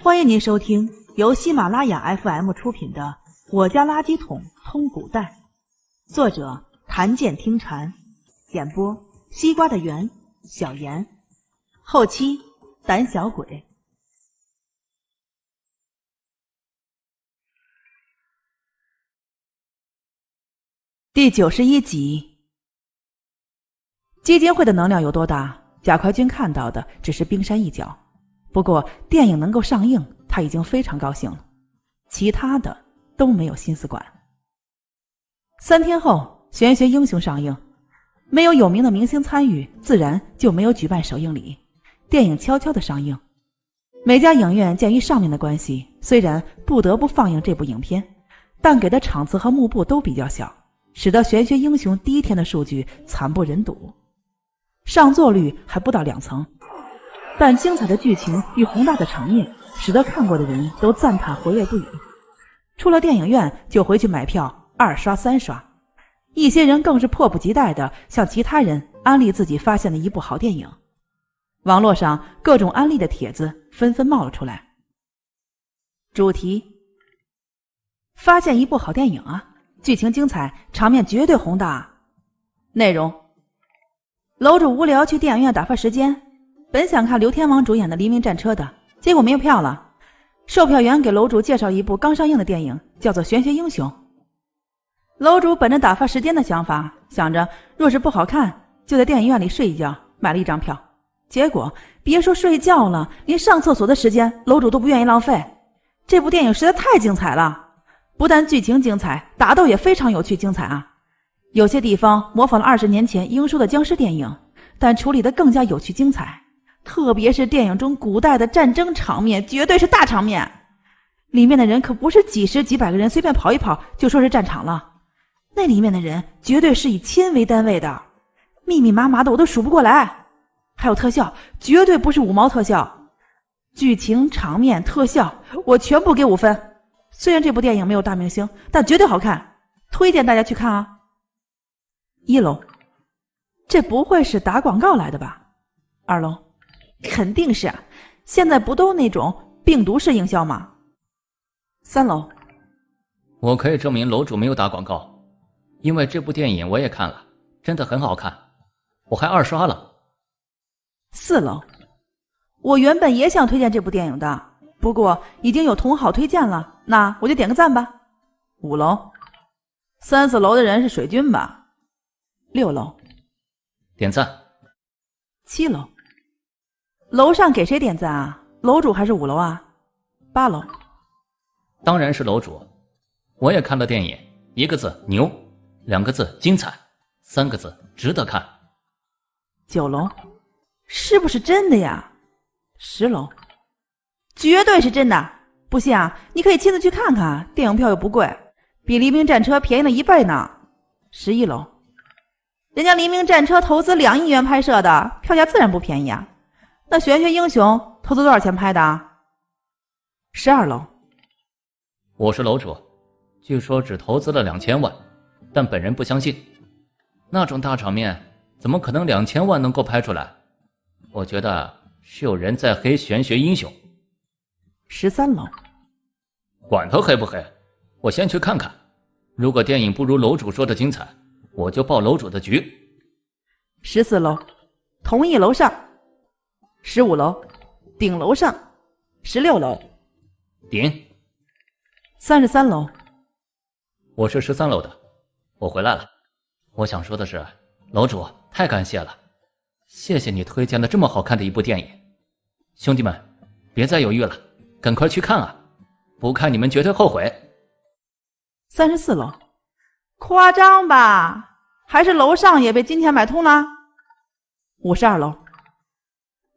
欢迎您收听由喜马拉雅 FM 出品的《我家垃圾桶通古代》，作者谭剑听禅，演播西瓜的圆小严，后期胆小鬼，第九十一集。基金会的能量有多大？贾怀军看到的只是冰山一角。不过电影能够上映，他已经非常高兴了，其他的都没有心思管。三天后，《玄学英雄》上映，没有有名的明星参与，自然就没有举办首映礼。电影悄悄的上映，每家影院鉴于上面的关系，虽然不得不放映这部影片，但给的场次和幕布都比较小，使得《玄学英雄》第一天的数据惨不忍睹，上座率还不到两层。但精彩的剧情与宏大的场面，使得看过的人都赞叹活跃不已。出了电影院就回去买票，二刷三刷。一些人更是迫不及待地向其他人安利自己发现的一部好电影。网络上各种安利的帖子纷纷冒了出来。主题：发现一部好电影啊！剧情精彩，场面绝对宏大。内容：楼主无聊去电影院打发时间。本想看刘天王主演的《黎明战车》的，结果没有票了。售票员给楼主介绍一部刚上映的电影，叫做《玄学英雄》。楼主本着打发时间的想法，想着若是不好看，就在电影院里睡一觉，买了一张票。结果别说睡觉了，连上厕所的时间，楼主都不愿意浪费。这部电影实在太精彩了，不但剧情精彩，打斗也非常有趣精彩啊！有些地方模仿了二十年前英叔的僵尸电影，但处理得更加有趣精彩。特别是电影中古代的战争场面，绝对是大场面。里面的人可不是几十几百个人随便跑一跑就说是战场了。那里面的人绝对是以千为单位的，密密麻麻的我都数不过来。还有特效，绝对不是五毛特效。剧情、场面、特效，我全部给五分。虽然这部电影没有大明星，但绝对好看，推荐大家去看啊。一楼，这不会是打广告来的吧？二楼。肯定是，现在不都那种病毒式营销吗？三楼，我可以证明楼主没有打广告，因为这部电影我也看了，真的很好看，我还二刷了。四楼，我原本也想推荐这部电影的，不过已经有同好推荐了，那我就点个赞吧。五楼，三四楼的人是水军吧？六楼，点赞。七楼。楼上给谁点赞啊？楼主还是五楼啊？八楼，当然是楼主。我也看了电影，一个字牛，两个字精彩，三个字值得看。九楼，是不是真的呀？十楼，绝对是真的。不信啊，你可以亲自去看看。电影票又不贵，比《黎明战车》便宜了一倍呢。十一楼，人家《黎明战车》投资两亿元拍摄的，票价自然不便宜啊。那《玄学英雄》投资多少钱拍的？十二楼。我是楼主，据说只投资了两千万，但本人不相信，那种大场面怎么可能两千万能够拍出来？我觉得是有人在黑《玄学英雄》。十三楼。管他黑不黑，我先去看看。如果电影不如楼主说的精彩，我就报楼主的局。十四楼，同意楼上。十五楼，顶楼上，十六楼，顶，三十三楼，我是十三楼的，我回来了。我想说的是，楼主太感谢了，谢谢你推荐了这么好看的一部电影。兄弟们，别再犹豫了，赶快去看啊！不看你们绝对后悔。三十四楼，夸张吧？还是楼上也被金钱买通了？五十二楼。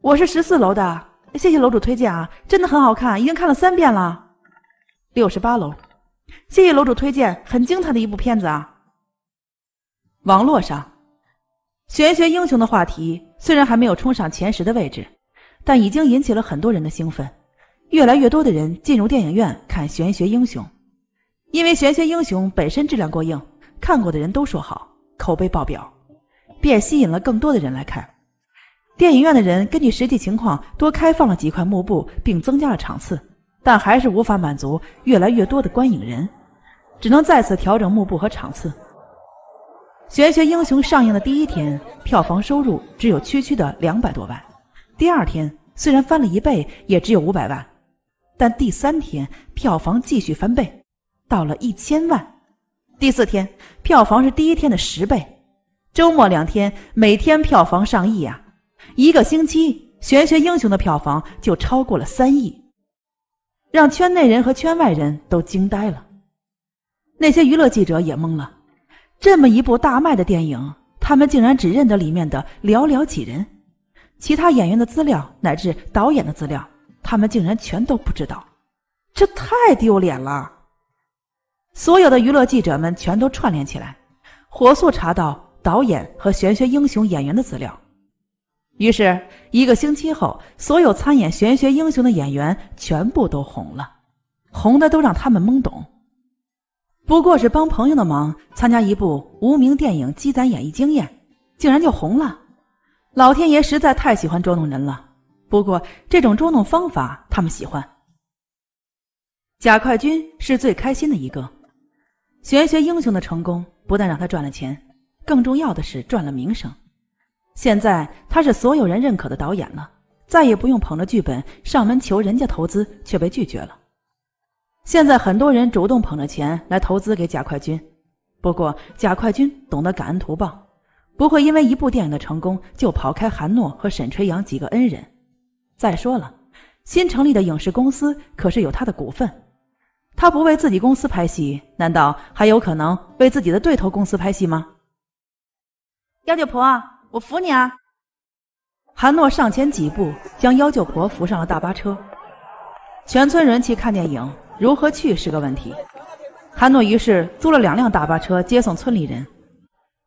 我是十四楼的，谢谢楼主推荐啊，真的很好看，已经看了三遍了。六十八楼，谢谢楼主推荐，很精彩的一部片子啊。网络上，玄学英雄的话题虽然还没有冲上前十的位置，但已经引起了很多人的兴奋，越来越多的人进入电影院看玄学英雄，因为玄学英雄本身质量过硬，看过的人都说好，口碑爆表，便吸引了更多的人来看。电影院的人根据实际情况多开放了几块幕布，并增加了场次，但还是无法满足越来越多的观影人，只能再次调整幕布和场次。《玄学英雄》上映的第一天，票房收入只有区区的两百多万；第二天虽然翻了一倍，也只有五百万，但第三天票房继续翻倍，到了一千万；第四天票房是第一天的十倍，周末两天每天票房上亿呀！一个星期，《玄学英雄》的票房就超过了三亿，让圈内人和圈外人都惊呆了。那些娱乐记者也懵了，这么一部大卖的电影，他们竟然只认得里面的寥寥几人，其他演员的资料乃至导演的资料，他们竟然全都不知道，这太丢脸了。所有的娱乐记者们全都串联起来，火速查到导演和《玄学英雄》演员的资料。于是，一个星期后，所有参演《玄学英雄》的演员全部都红了，红的都让他们懵懂。不过是帮朋友的忙，参加一部无名电影，积攒演艺经验，竟然就红了。老天爷实在太喜欢捉弄人了。不过，这种捉弄方法，他们喜欢。贾快军是最开心的一个，《玄学英雄》的成功不但让他赚了钱，更重要的是赚了名声。现在他是所有人认可的导演了，再也不用捧着剧本上门求人家投资，却被拒绝了。现在很多人主动捧着钱来投资给贾快军，不过贾快军懂得感恩图报，不会因为一部电影的成功就跑开韩诺和沈垂阳几个恩人。再说了，新成立的影视公司可是有他的股份，他不为自己公司拍戏，难道还有可能为自己的对头公司拍戏吗？幺九婆。我扶你啊！韩诺上前几步，将幺舅婆扶上了大巴车。全村人去看电影，如何去是个问题。韩诺于是租了两辆大巴车接送村里人。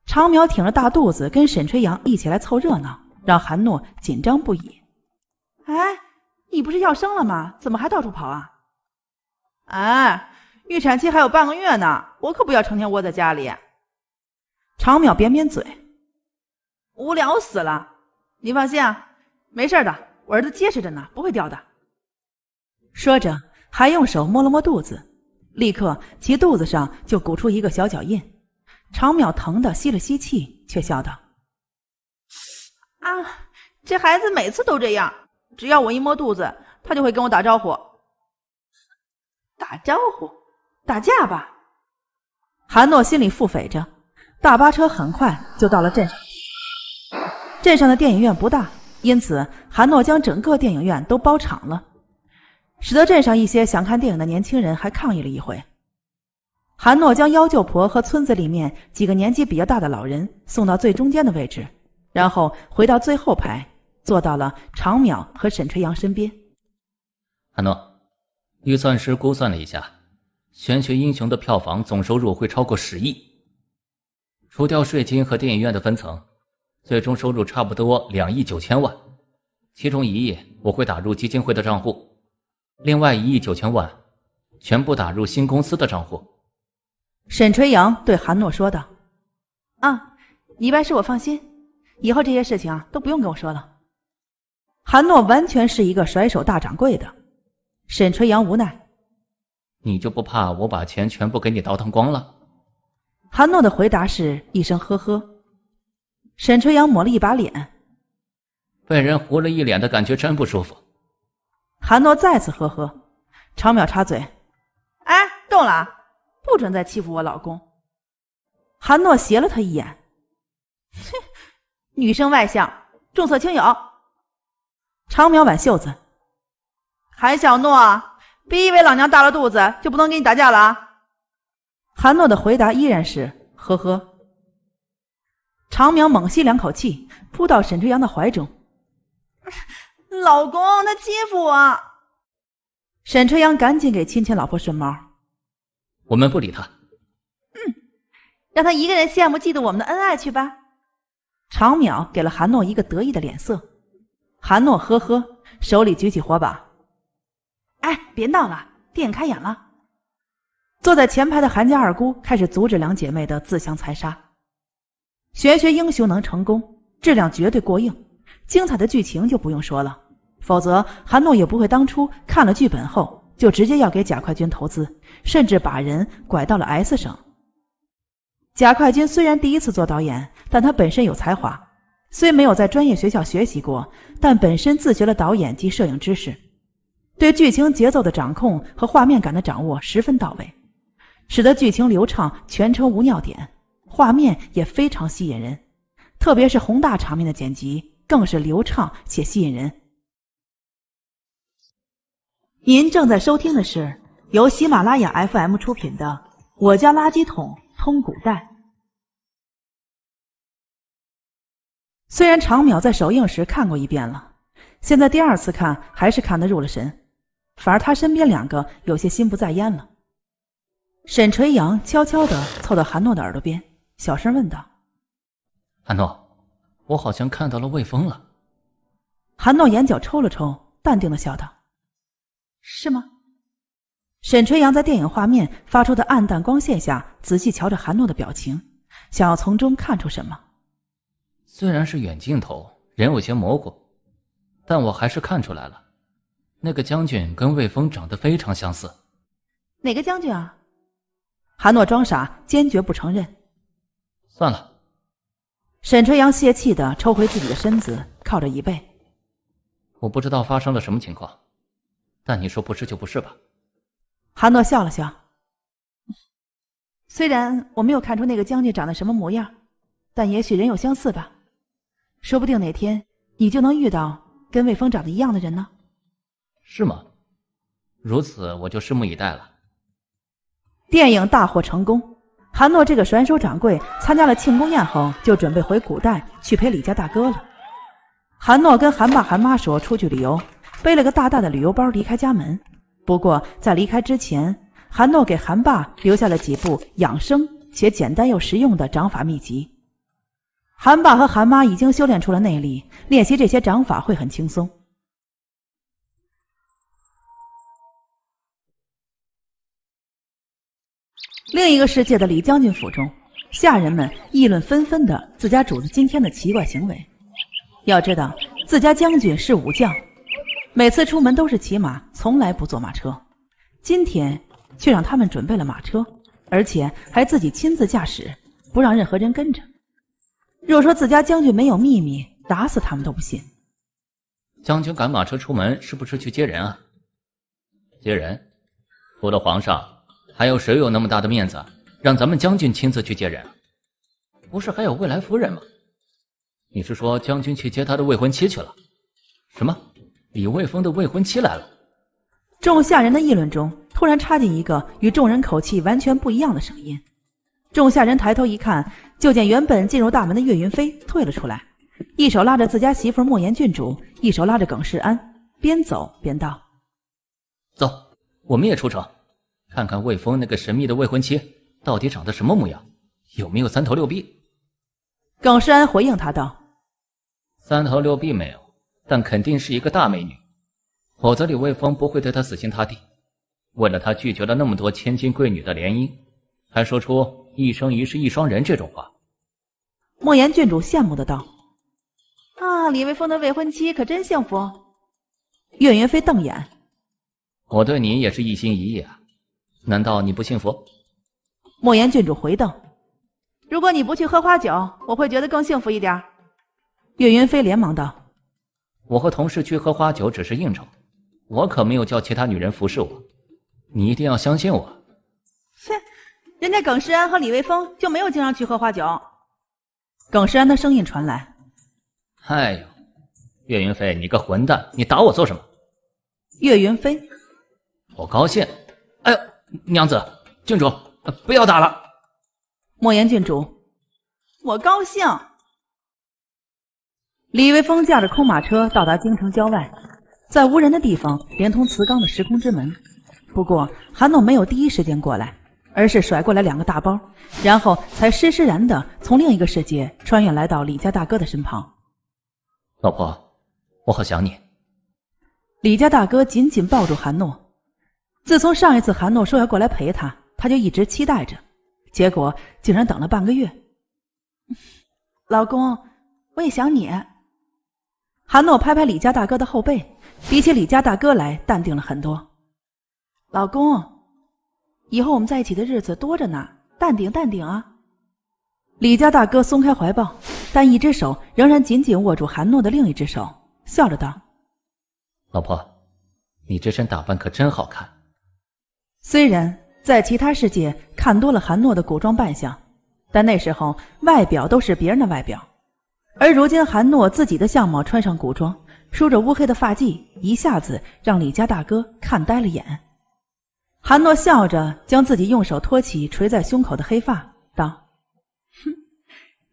长苗挺着大肚子跟沈春阳一起来凑热闹，让韩诺紧张不已。哎，你不是要生了吗？怎么还到处跑啊？哎，预产期还有半个月呢，我可不要成天窝在家里。长苗扁扁嘴。无聊死了，你放心啊，没事的，我儿子结实着呢，不会掉的。说着，还用手摸了摸肚子，立刻其肚子上就鼓出一个小脚印。常淼疼的吸了吸气，却笑道：“啊，这孩子每次都这样，只要我一摸肚子，他就会跟我打招呼。打招呼，打架吧。”韩诺心里腹诽着。大巴车很快就到了镇上。镇上的电影院不大，因此韩诺将整个电影院都包场了，使得镇上一些想看电影的年轻人还抗议了一回。韩诺将幺舅婆和村子里面几个年纪比较大的老人送到最中间的位置，然后回到最后排，坐到了常淼和沈垂阳身边。韩诺，预算师估算了一下，《玄学英雄》的票房总收入会超过十亿，除掉税金和电影院的分层。最终收入差不多两亿九千万，其中一亿我会打入基金会的账户，另外一亿九千万全部打入新公司的账户。沈春阳对韩诺说道：“啊，你办事我放心，以后这些事情啊都不用跟我说了。”韩诺完全是一个甩手大掌柜的，沈春阳无奈：“你就不怕我把钱全部给你倒腾光了？”韩诺的回答是一声呵呵。沈春阳抹了一把脸，被人糊了一脸的感觉真不舒服。韩诺再次呵呵。长淼插嘴：“哎，动了，不准再欺负我老公。”韩诺斜了他一眼：“哼，女生外向，重色轻友。”长淼挽袖子：“韩小诺，别以为老娘大了肚子就不能跟你打架了。”韩诺的回答依然是呵呵。常淼猛吸两口气，扑到沈春阳的怀中。老公，他欺负我。沈春阳赶紧给亲亲老婆顺毛。我们不理他。嗯，让他一个人羡慕嫉妒我们的恩爱去吧。常淼给了韩诺一个得意的脸色。韩诺呵呵，手里举起火把。哎，别闹了，电影开演了。坐在前排的韩家二姑开始阻止两姐妹的自相残杀。玄学英雄能成功，质量绝对过硬，精彩的剧情就不用说了。否则韩诺也不会当初看了剧本后就直接要给贾快军投资，甚至把人拐到了 S 省。贾快军虽然第一次做导演，但他本身有才华，虽没有在专业学校学习过，但本身自学了导演及摄影知识，对剧情节奏的掌控和画面感的掌握十分到位，使得剧情流畅，全程无尿点。画面也非常吸引人，特别是宏大场面的剪辑更是流畅且吸引人。您正在收听的是由喜马拉雅 FM 出品的《我家垃圾桶通古代》。虽然常淼在首映时看过一遍了，现在第二次看还是看得入了神，反而他身边两个有些心不在焉了。沈垂阳悄悄地凑到韩诺的耳朵边。小声问道：“韩诺，我好像看到了魏峰了。”韩诺眼角抽了抽，淡定的笑道：“是吗？”沈春阳在电影画面发出的暗淡光线下，仔细瞧着韩诺的表情，想要从中看出什么。虽然是远镜头，人有些模糊，但我还是看出来了，那个将军跟魏峰长得非常相似。哪个将军啊？韩诺装傻，坚决不承认。算了，沈春阳泄气的抽回自己的身子，靠着椅背。我不知道发生了什么情况，但你说不是就不是吧。韩诺笑了笑。虽然我没有看出那个将军长得什么模样，但也许人有相似吧。说不定哪天你就能遇到跟魏峰长得一样的人呢。是吗？如此，我就拭目以待了。电影大获成功。韩诺这个甩手掌柜参加了庆功宴后，就准备回古代去陪李家大哥了。韩诺跟韩爸、韩妈说出去旅游，背了个大大的旅游包离开家门。不过在离开之前，韩诺给韩爸留下了几部养生且简单又实用的掌法秘籍。韩爸和韩妈已经修炼出了内力，练习这些掌法会很轻松。另一个世界的李将军府中，下人们议论纷纷的自家主子今天的奇怪行为。要知道，自家将军是武将，每次出门都是骑马，从来不坐马车。今天却让他们准备了马车，而且还自己亲自驾驶，不让任何人跟着。若说自家将军没有秘密，打死他们都不信。将军赶马车出门，是不是去接人啊？接人，除了皇上。还有谁有那么大的面子，让咱们将军亲自去接人？不是还有未来夫人吗？你是说将军去接他的未婚妻去了？什么？李卫峰的未婚妻来了？众下人的议论中，突然插进一个与众人口气完全不一样的声音。众下人抬头一看，就见原本进入大门的岳云飞退了出来，一手拉着自家媳妇莫言郡主，一手拉着耿世安，边走边道：“走，我们也出城。”看看魏峰那个神秘的未婚妻到底长得什么模样，有没有三头六臂？耿世安回应他道：“三头六臂没有，但肯定是一个大美女，否则李卫峰不会对她死心塌地。为了她拒绝了那么多千金贵女的联姻，还说出‘一生一世一双人’这种话。”莫言郡主羡慕的道：“啊，李卫峰的未婚妻可真幸福。”岳云飞瞪眼：“我对你也是一心一意啊。”难道你不幸福？莫言郡主回道：“如果你不去喝花酒，我会觉得更幸福一点。”岳云飞连忙道：“我和同事去喝花酒只是应酬，我可没有叫其他女人服侍我。你一定要相信我。”切，人家耿世安和李卫峰就没有经常去喝花酒。耿世安的声音传来：“哎呦，岳云飞，你个混蛋，你打我做什么？”岳云飞：“我高兴。”娘子，郡主，不要打了。莫言郡主，我高兴。李维峰驾着空马车到达京城郊外，在无人的地方连通磁钢的时空之门。不过韩诺没有第一时间过来，而是甩过来两个大包，然后才施施然的从另一个世界穿越来到李家大哥的身旁。老婆，我好想你。李家大哥紧紧抱住韩诺。自从上一次韩诺说要过来陪他，他就一直期待着，结果竟然等了半个月。老公，我也想你。韩诺拍拍李家大哥的后背，比起李家大哥来，淡定了很多。老公，以后我们在一起的日子多着呢，淡定淡定啊！李家大哥松开怀抱，但一只手仍然紧紧握住韩诺的另一只手，笑着道：“老婆，你这身打扮可真好看。”虽然在其他世界看多了韩诺的古装扮相，但那时候外表都是别人的外表，而如今韩诺自己的相貌穿上古装，梳着乌黑的发髻，一下子让李家大哥看呆了眼。韩诺笑着将自己用手托起垂在胸口的黑发，道：“哼，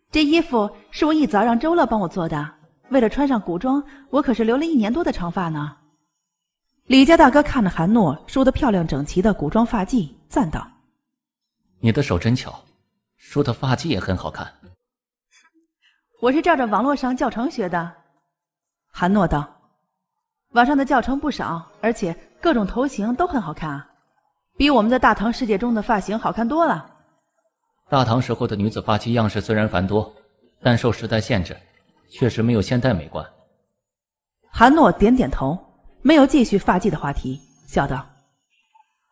这衣服是我一早让周乐帮我做的，为了穿上古装，我可是留了一年多的长发呢。”李家大哥看着韩诺梳的漂亮整齐的古装发髻，赞道：“你的手真巧，梳的发髻也很好看。”“我是照着网络上教程学的。”韩诺道，“网上的教程不少，而且各种头型都很好看啊，比我们在大唐世界中的发型好看多了。”“大唐时候的女子发髻样式虽然繁多，但受时代限制，确实没有现代美观。”韩诺点点头。没有继续发迹的话题，笑道：“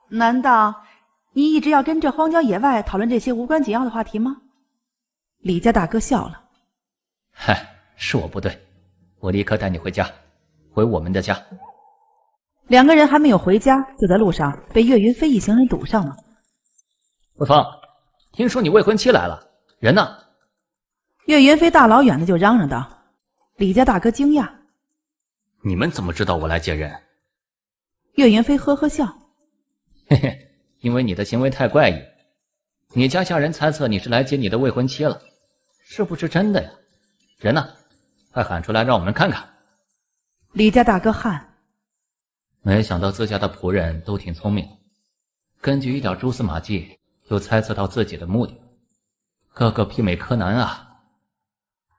难道你一直要跟这荒郊野外讨论这些无关紧要的话题吗？”李家大哥笑了：“嗨，是我不对，我立刻带你回家，回我们的家。”两个人还没有回家，就在路上被岳云飞一行人堵上了。魏峰，听说你未婚妻来了，人呢？岳云飞大老远的就嚷嚷道：“李家大哥惊讶。”你们怎么知道我来接人？岳云飞呵呵笑，嘿嘿，因为你的行为太怪异，你家下人猜测你是来接你的未婚妻了，是不是真的呀？人呢？快喊出来，让我们看看。李家大哥汉，没想到自家的仆人都挺聪明，根据一点蛛丝马迹就猜测到自己的目的，个个媲美柯南啊！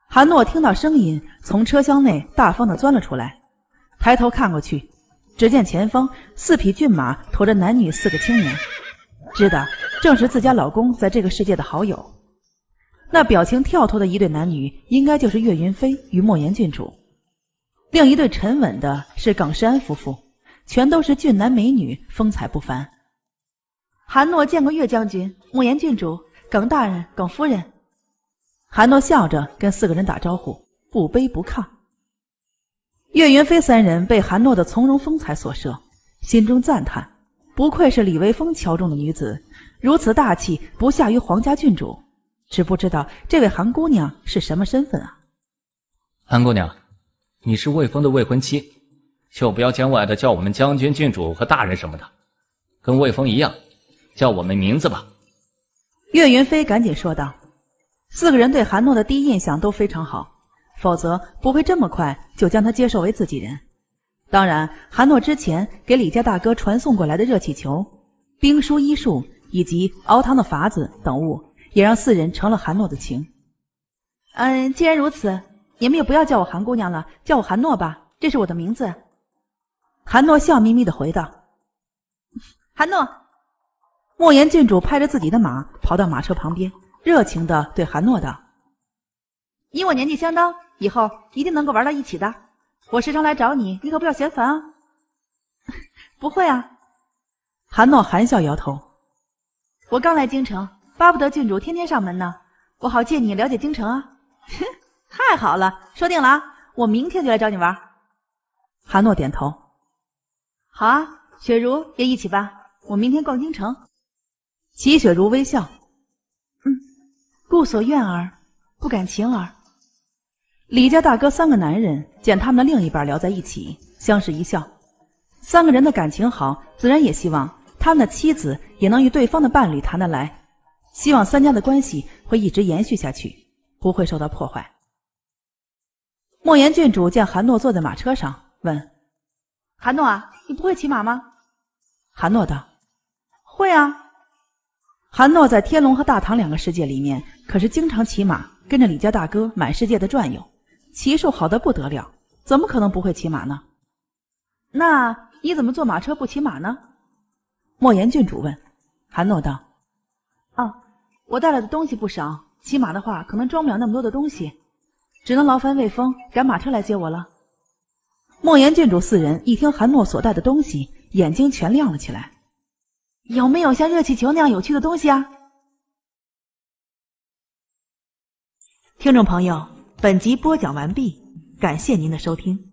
韩诺听到声音，从车厢内大方的钻了出来。抬头看过去，只见前方四匹骏马驮着男女四个青年，知道正是自家老公在这个世界的好友。那表情跳脱的一对男女，应该就是岳云飞与莫言郡主；另一对沉稳的是耿诗安夫妇，全都是俊男美女，风采不凡。韩诺见过岳将军、莫言郡主、耿大人、耿夫人，韩诺笑着跟四个人打招呼，不卑不亢。岳云飞三人被韩诺的从容风采所摄，心中赞叹：不愧是李微风瞧中的女子，如此大气，不下于皇家郡主。只不知道这位韩姑娘是什么身份啊？韩姑娘，你是魏峰的未婚妻，就不要见外的叫我们将军、郡主和大人什么的，跟魏峰一样，叫我们名字吧。岳云飞赶紧说道。四个人对韩诺的第一印象都非常好。否则不会这么快就将他接受为自己人。当然，韩诺之前给李家大哥传送过来的热气球、兵书、医术以及熬汤的法子等物，也让四人成了韩诺的情。嗯，既然如此，你们也不要叫我韩姑娘了，叫我韩诺吧，这是我的名字。韩诺笑眯眯的回道：“韩诺。”莫言郡主拍着自己的马，跑到马车旁边，热情的对韩诺道：“你我年纪相当。”以后一定能够玩到一起的。我时常来找你，你可不要嫌烦啊。不会啊，韩诺含笑摇头。我刚来京城，巴不得郡主天天上门呢，我好借你了解京城啊。太好了，说定了啊！我明天就来找你玩。韩诺点头。好啊，雪茹也一起吧，我明天逛京城。齐雪茹微笑。嗯，顾所愿耳，不敢情耳。李家大哥三个男人见他们的另一半聊在一起，相视一笑。三个人的感情好，自然也希望他们的妻子也能与对方的伴侣谈得来，希望三家的关系会一直延续下去，不会受到破坏。莫言郡主见韩诺坐在马车上，问：“韩诺啊，你不会骑马吗？”韩诺道：“会啊。”韩诺在天龙和大唐两个世界里面可是经常骑马，跟着李家大哥满世界的转悠。骑术好的不得了，怎么可能不会骑马呢？那你怎么坐马车不骑马呢？莫言郡主问，韩诺道：“哦，我带来的东西不少，骑马的话可能装不了那么多的东西，只能劳烦魏峰赶马车来接我了。”莫言郡主四人一听韩诺所带的东西，眼睛全亮了起来。有没有像热气球那样有趣的东西啊？听众朋友。本集播讲完毕，感谢您的收听。